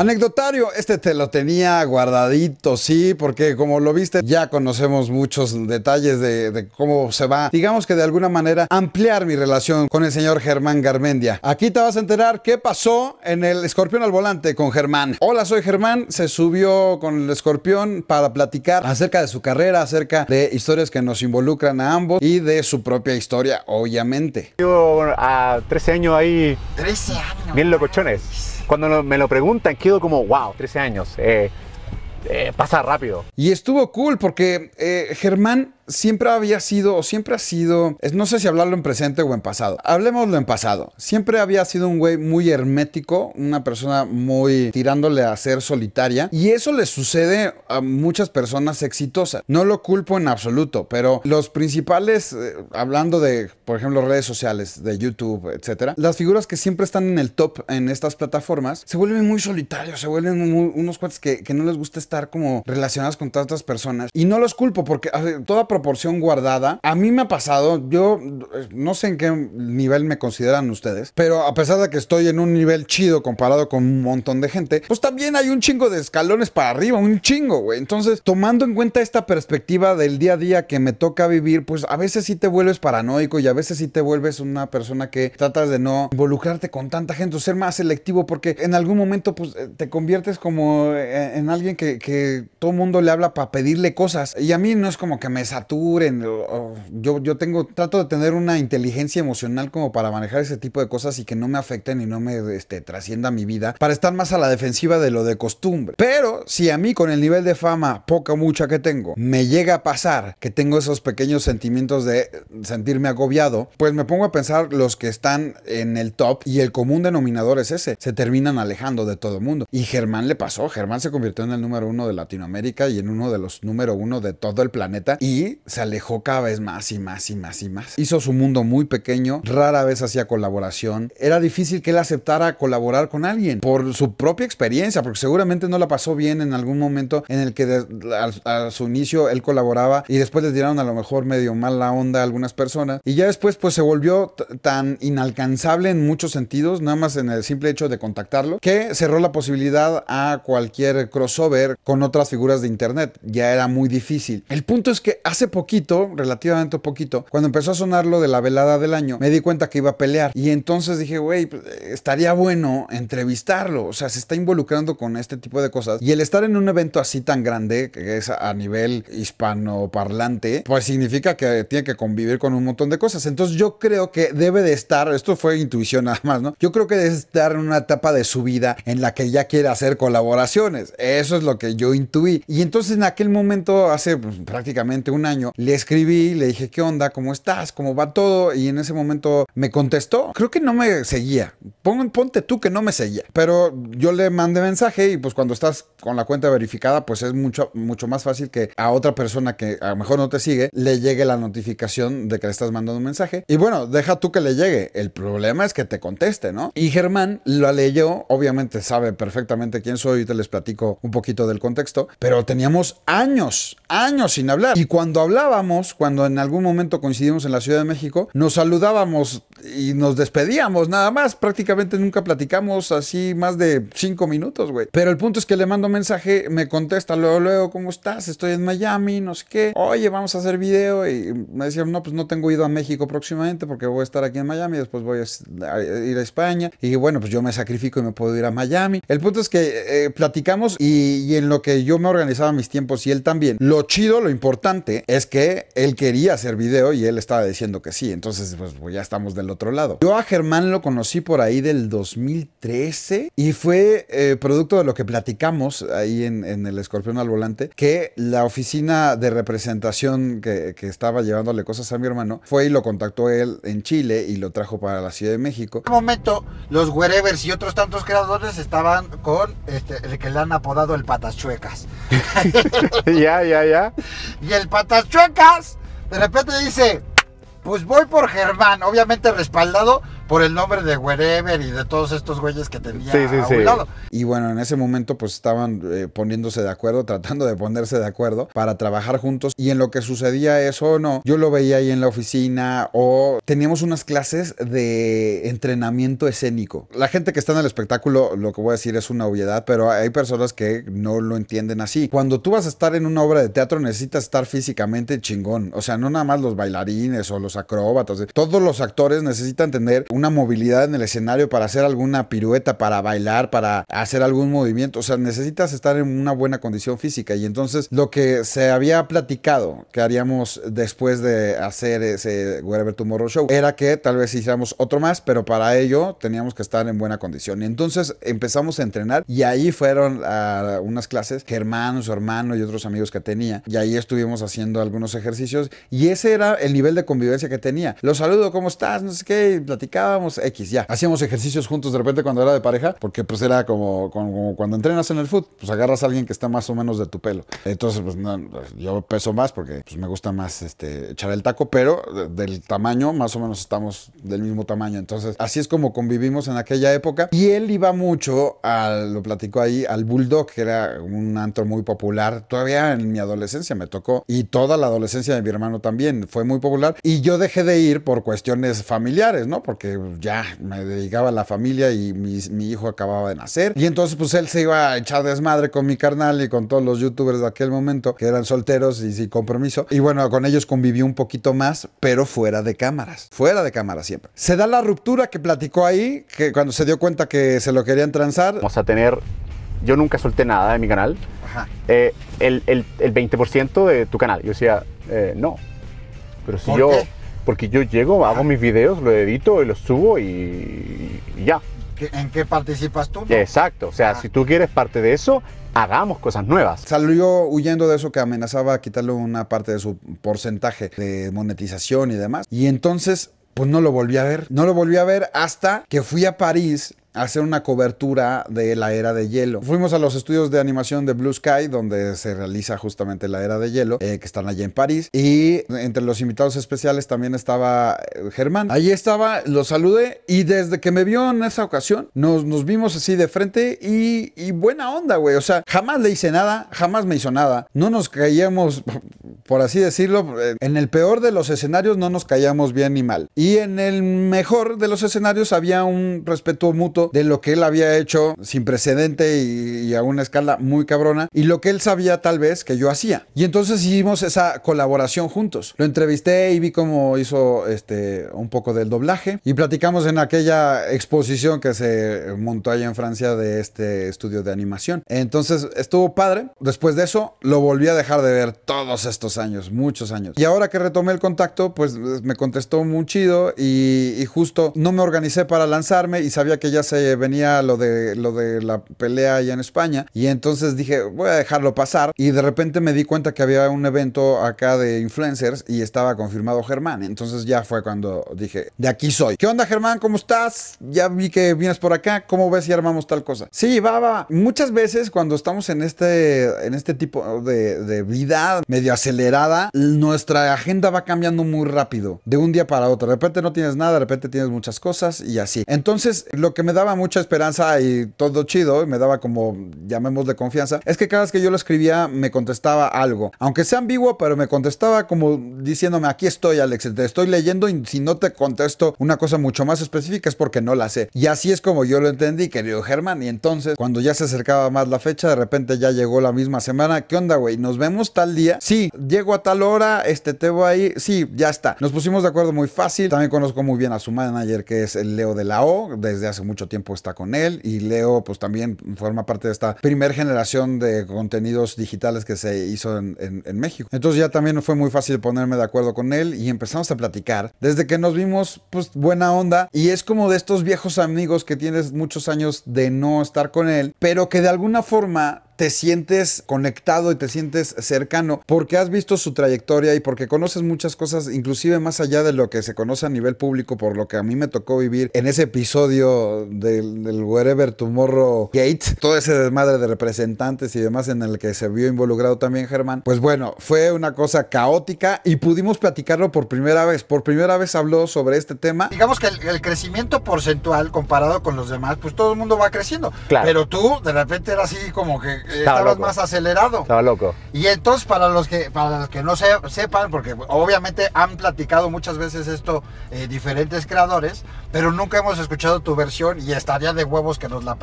Anecdotario, este te lo tenía guardadito, sí, porque como lo viste, ya conocemos muchos detalles de, cómo se va, digamos que de alguna manera, ampliar mi relación con el señor Germán Garmendia. Aquí te vas a enterar qué pasó en el escorpión al volante con Germán. Hola, soy Germán, se subió con el escorpión para platicar acerca de su carrera, acerca de historias que nos involucran a ambos y de su propia historia, obviamente. Yo a 13 años ahí. 13 años. Mil locochones cuando me lo preguntan, quedo como, wow, 13 años. Eh, eh, pasa rápido. Y estuvo cool porque eh, Germán siempre había sido, o siempre ha sido, no sé si hablarlo en presente o en pasado, hablemoslo en pasado, siempre había sido un güey muy hermético, una persona muy tirándole a ser solitaria, y eso le sucede a muchas personas exitosas. No lo culpo en absoluto, pero los principales, eh, hablando de, por ejemplo, redes sociales, de YouTube, etcétera, las figuras que siempre están en el top en estas plataformas se vuelven muy solitarios, se vuelven unos cuates que, no les gusta estar como relacionados con tantas personas, y no los culpo porque toda porción guardada. A mí me ha pasado, yo no sé en qué nivel me consideran ustedes, pero a pesar de que estoy en un nivel chido comparado con un montón de gente, pues también hay un chingo de escalones para arriba, un chingo, güey. Entonces, tomando en cuenta esta perspectiva del día a día que me toca vivir, pues a veces sí te vuelves paranoico y a veces sí te vuelves una persona que tratas de no involucrarte con tanta gente ser más selectivo porque en algún momento pues eh, te conviertes como eh, en, alguien que, todo mundo le habla para pedirle cosas y a mí no es como que me sale yo, tengo, trato de tener una inteligencia emocional como para manejar ese tipo de cosas y que no me afecten y no me este, trascienda mi vida para estar más a la defensiva de lo de costumbre. Pero si a mí con el nivel de fama, poca o mucha que tengo, me llega a pasar que tengo esos pequeños sentimientos de sentirme agobiado, pues me pongo a pensar los que están en el top y el común denominador es ese, se terminan alejando de todo el mundo. Y Germán le pasó, Germán se convirtió en el número uno de Latinoamérica y en uno de los número uno de todo el planeta y se alejó cada vez más y más y más y más. Hizo su mundo muy pequeño, rara vez hacía colaboración. Era difícil que él aceptara colaborar con alguien por su propia experiencia, porque seguramente no la pasó bien en algún momento en el que a, su inicio él colaboraba y después le tiraron a lo mejor medio mal la onda a algunas personas. Y ya después pues se volvió tan inalcanzable en muchos sentidos, nada más en el simple hecho de contactarlo, que cerró la posibilidad a cualquier crossover con otras figuras de internet. Ya era muy difícil. El punto es que hace poquito, relativamente poquito, cuando empezó a sonar lo de la velada del año, me di cuenta que iba a pelear. Y entonces dije, güey, pues, estaría bueno entrevistarlo. O sea, se está involucrando con este tipo de cosas. Y el estar en un evento así tan grande, que es a nivel hispanoparlante, pues significa que tiene que convivir con un montón de cosas. Entonces yo creo que debe de estar, esto fue intuición nada más, ¿no? Yo creo que debe estar en una etapa de su vida en la que ya quiere hacer colaboraciones. Eso es lo que yo intuí. Y entonces en aquel momento, hace pues, prácticamente una año, le escribí, le dije, ¿qué onda? ¿Cómo estás? ¿Cómo va todo? Y en ese momento me contestó. Creo que no me seguía. Pon, ponte tú que no me seguía. Pero yo le mandé mensaje y pues cuando estás con la cuenta verificada, pues es mucho, mucho más fácil que a otra persona que a lo mejor no te sigue, le llegue la notificación de que le estás mandando un mensaje. Y bueno, deja tú que le llegue. El problema es que te conteste, ¿no? Y Germán lo leyó, obviamente sabe perfectamente quién soy, y te les platico un poquito del contexto, pero teníamos años, años sin hablar. Y cuando hablábamos, cuando en algún momento coincidimos en la Ciudad de México, nos saludábamos y nos despedíamos nada más. Prácticamente nunca platicamos así más de cinco minutos, güey. Pero el punto es que le mando mensaje, me contesta luego, luego, ¿cómo estás? Estoy en Miami, no sé qué. Oye, vamos a hacer video. Y me decían, no, pues no tengo ido a México próximamente porque voy a estar aquí en Miami, después voy a ir a España. Y bueno, pues yo me sacrifico y me puedo ir a Miami. El punto es que eh, platicamos y en lo que yo me organizaba mis tiempos y él también. Lo chido, lo importante es que él quería hacer video y él estaba diciendo que sí. Entonces, pues, pues ya estamos del otro lado. Yo a Germán lo conocí por ahí del 2013 y fue eh, producto de lo que platicamos ahí en, el Escorpión al Volante, que la oficina de representación que, estaba llevándole cosas a mi hermano fue y lo contactó él en Chile y lo trajo para la Ciudad de México. En ese momento, los wherevers y otros tantos creadores estaban con este, el que le han apodado el patachuecas ya, ya, ya. Y el Patas Chuencas, de repente dice, pues voy por Germán, obviamente respaldado por el nombre de Wherever y de todos estos güeyes que tenía sí, a un Y bueno, en ese momento pues estaban eh, poniéndose de acuerdo, tratando de ponerse de acuerdo para trabajar juntos y en lo que sucedía eso o no, yo lo veía ahí en la oficina o teníamos unas clases de entrenamiento escénico. La gente que está en el espectáculo, lo que voy a decir es una obviedad, pero hay personas que no lo entienden así. Cuando tú vas a estar en una obra de teatro necesitas estar físicamente chingón, o sea, no nada más los bailarines o los acróbatas, todos los actores necesitan tener un una movilidad en el escenario para hacer alguna pirueta, para bailar, para hacer algún movimiento. O sea, necesitas estar en una buena condición física. Y entonces lo que se había platicado que haríamos después de hacer ese Wherever Tomorrow Show era que tal vez hiciéramos otro más, pero para ello teníamos que estar en buena condición. Y entonces empezamos a entrenar y ahí fueron a ah, unas clases hermano su hermano y otros amigos que tenía. Y ahí estuvimos haciendo algunos ejercicios y ese era el nivel de convivencia que tenía. Los saludo, ¿cómo estás? No sé qué, platicaba platicábamos, X, ya. Hacíamos ejercicios juntos de repente cuando era de pareja, porque pues era como, cuando entrenas en el foot pues agarras a alguien que está más o menos de tu pelo. Entonces, pues, pues yo peso más porque pues, me gusta más este, echar el taco, pero del tamaño, más o menos estamos del mismo tamaño. Entonces, así es como convivimos en aquella época. Y él iba mucho, a, lo platicó ahí, al Bulldog, que era un antro muy popular. Todavía en mi adolescencia me tocó y toda la adolescencia de mi hermano también fue muy popular. Y yo dejé de ir por cuestiones familiares, ¿no? Porque ya me dedicaba a la familia y mi, hijo acababa de nacer. Y entonces pues él se iba a echar desmadre con mi carnal y con todos los youtubers de aquel momento que eran solteros y sin compromiso. Y bueno, con ellos convivió un poquito más, pero fuera de cámaras. Fuera de cámaras siempre. Se da la ruptura que platicó ahí, que cuando se dio cuenta que se lo querían transar. Vamos a tener... Yo nunca solté nada de mi canal. Ajá. Eh, el, 20% de tu canal. Yo decía, eh, no. Pero si yo porque yo llego, hago mis videos, lo edito y los subo y, ya. ¿En qué participas tú? Exacto, o sea, si tú quieres parte de eso, hagamos cosas nuevas. Salió huyendo de eso que amenazaba a quitarle una parte de su porcentaje de monetización y demás. Y entonces pues no lo volví a ver. No lo volví a ver hasta que fui a París hacer una cobertura de la era de hielo. Fuimos a los estudios de animación de Blue Sky, donde se realiza justamente la era de hielo, eh, que están allá en París. Y entre los invitados especiales también estaba eh, Germán. Allí estaba, lo saludé y desde que me vio en esa ocasión, nos, nos vimos así de frente y, y buena onda, güey. O sea, jamás le hice nada, jamás me hizo nada. No nos caíamos por así decirlo, eh, en el peor de los escenarios no nos callamos bien ni mal. Y en el mejor de los escenarios había un respeto mutuo de lo que él había hecho sin precedente y, a una escala muy cabrona y lo que él sabía tal vez que yo hacía. Y entonces hicimos esa colaboración juntos. Lo entrevisté y vi cómo hizo este un poco del doblaje y platicamos en aquella exposición que se montó allá en Francia de este estudio de animación. Entonces estuvo padre. Después de eso lo volví a dejar de ver todos estos años, muchos años. Y ahora que retomé el contacto, pues eh, me contestó muy chido y, justo no me organicé para lanzarme y sabía que ya se venía lo de, lo de la pelea allá en España. Y entonces dije, voy a dejarlo pasar. Y de repente me di cuenta que había un evento acá de influencers y estaba confirmado Germán. Entonces ya fue cuando dije, de aquí soy. ¿Qué onda Germán? ¿Cómo estás? Ya vi que vienes por acá. ¿Cómo ves si armamos tal cosa? Sí, va, va. Muchas veces cuando estamos en este, en este tipo de, de vida medio acelerada, nuestra agenda va cambiando muy rápido, de un día para otro. De repente no tienes nada, de repente tienes muchas cosas y así. Entonces, lo que me daba mucha esperanza y todo chido, y me daba como, llamemos de confianza, es que cada vez que yo lo escribía me contestaba algo. Aunque sea ambiguo, pero me contestaba como diciéndome, aquí estoy Alex, te estoy leyendo y si no te contesto una cosa mucho más específica es porque no la sé. Y así es como yo lo entendí, querido Germán. Y entonces, cuando ya se acercaba más la fecha, de repente ya llegó la misma semana. ¿Qué onda, güey? ¿Nos vemos tal día? Sí, llega llego a tal hora, este, te voy ahí. Sí, ya está. Nos pusimos de acuerdo muy fácil. También conozco muy bien a su manager, que es el Leo de la O. Desde hace mucho tiempo está con él. Y Leo, pues también forma parte de esta primer generación de contenidos digitales que se hizo en, en México. Entonces ya también fue muy fácil ponerme de acuerdo con él y empezamos a platicar. Desde que nos vimos, pues buena onda. Y es como de estos viejos amigos que tienes muchos años de no estar con él, pero que de alguna forma te sientes conectado y te sientes cercano porque has visto su trayectoria y porque conoces muchas cosas, inclusive más allá de lo que se conoce a nivel público, por lo que a mí me tocó vivir en ese episodio del, del Wherever Tomorrow Gate, todo ese desmadre de representantes y demás en el que se vio involucrado también Germán. Pues bueno, fue una cosa caótica y pudimos platicarlo por primera vez. Por primera vez habló sobre este tema. Digamos que el, crecimiento porcentual comparado con los demás, pues todo el mundo va creciendo. Pero tú de repente era así como que estaba loco. más acelerado. Estaba loco. Y entonces, para los que, para los que no sepan, porque obviamente han platicado muchas veces esto eh, diferentes creadores, pero nunca hemos escuchado tu versión y estaría de huevos que nos la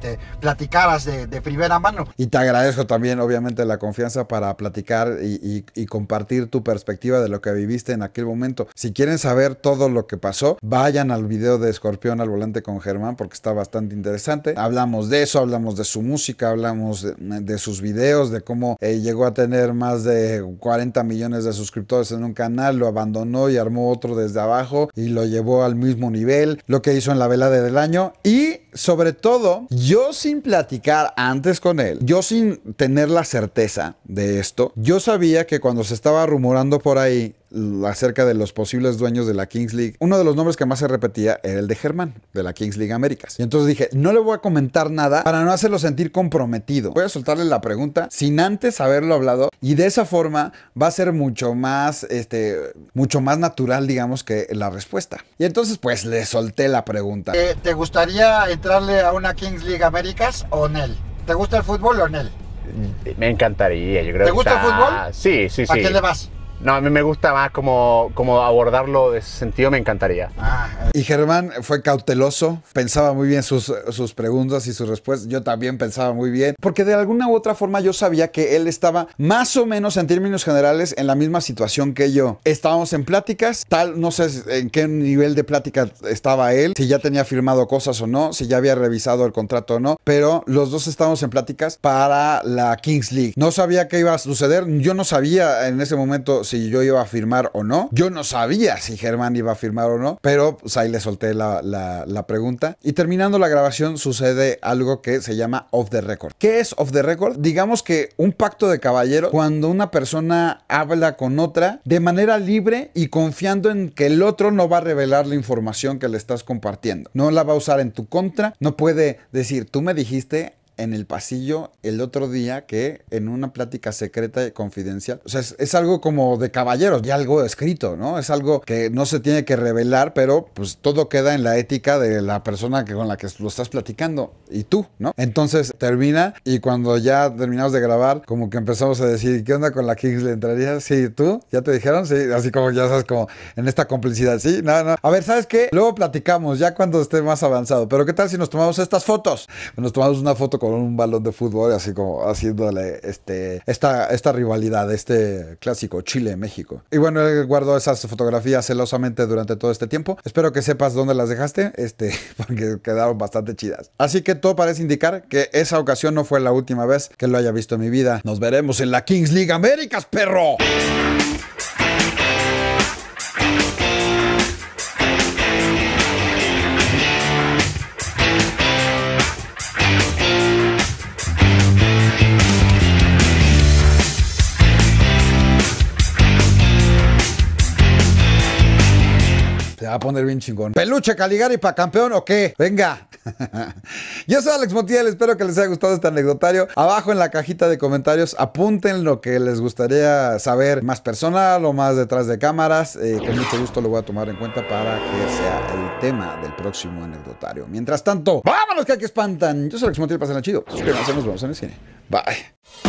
eh, platicaras de, primera mano. Y te agradezco también, obviamente, la confianza para platicar y, y compartir tu perspectiva de lo que viviste en aquel momento. Si quieren saber todo lo que pasó, vayan al video de Escorpión al volante con Germán, porque está bastante interesante. Hablamos de eso, hablamos de su música, hablamos de, sus videos, de cómo eh, llegó a tener más de 40 millones de suscriptores en un canal, lo abandonó y armó otro desde abajo y lo llevó al mismo nivel, lo que hizo en la velada del año y sobre todo, yo sin platicar antes con él, yo sin tener la certeza de esto, yo sabía que cuando se estaba rumorando por ahí acerca de los posibles dueños de la Kings League, uno de los nombres que más se repetía era el de Germán, de la Kings League Américas. Y entonces dije, no le voy a comentar nada para no hacerlo sentir comprometido. Voy a soltarle la pregunta sin antes haberlo hablado y de esa forma va a ser mucho más, este, mucho más natural, digamos, que la respuesta. Y entonces pues le solté la pregunta. Eh, ¿Te gustaría entrarle a una Kings League Américas o Nel? ¿Te gusta el fútbol o Nel? Me encantaría, yo creo. ¿Te gusta el fútbol? Sí, sí, sí. ¿A quién le vas? No, a mí me gusta más como, como abordarlo de ese sentido, me encantaría. Ah, y Germán fue cauteloso, pensaba muy bien sus, sus preguntas y sus respuestas, yo también pensaba muy bien, porque de alguna u otra forma yo sabía que él estaba más o menos en términos generales en la misma situación que yo. Estábamos en pláticas, tal, no sé en qué nivel de plática estaba él, si ya tenía firmado cosas o no, si ya había revisado el contrato o no, pero los dos estábamos en pláticas para la Kings League. No sabía qué iba a suceder, yo no sabía en ese momento si yo iba a firmar o no. Yo no sabía si Germán iba a firmar o no, pero pues ahí le solté la, la pregunta. Y terminando la grabación sucede algo que se llama off the record. ¿Qué es off the record? Digamos que un pacto de caballero cuando una persona habla con otra de manera libre y confiando en que el otro no va a revelar la información que le estás compartiendo. No la va a usar en tu contra, no puede decir, tú me dijiste, en el pasillo el otro día que en una plática secreta y confidencial. O sea, es, algo como de caballeros, y algo escrito, ¿no? Es algo que no se tiene que revelar, pero pues todo queda en la ética de la persona con la que lo estás platicando y tú, ¿no? Entonces termina y cuando ya terminamos de grabar, como que empezamos a decir, ¿qué onda con la Kings? ¿Le entraría? Sí, tú, ¿ya te dijeron? Sí, así como ya sabes, como en esta complicidad, sí, no, no. A ver, ¿sabes qué? Luego platicamos ya cuando esté más avanzado, pero ¿qué tal si nos tomamos estas fotos? Nos tomamos una foto con un balón de fútbol, así como haciéndole este, esta, esta rivalidad, este clásico Chile-México. Y bueno, él guardó esas fotografías celosamente durante todo este tiempo. Espero que sepas dónde las dejaste, este, porque quedaron bastante chidas. Así que todo parece indicar que esa ocasión no fue la última vez que lo haya visto en mi vida. Nos veremos en la Kings League Américas, perro. poner bien chingón. Peluche Caligari para campeón o qué? Venga. Yo soy Alex Montiel, espero que les haya gustado este anecdotario. Abajo en la cajita de comentarios apunten lo que les gustaría saber más personal o más detrás de cámaras. que eh, con mucho gusto lo voy a tomar en cuenta para que sea el tema del próximo anecdotario. Mientras tanto, vámonos que aquí espantan. Yo soy Alex Montiel, pasen chido. nos vemos en cine. Bye.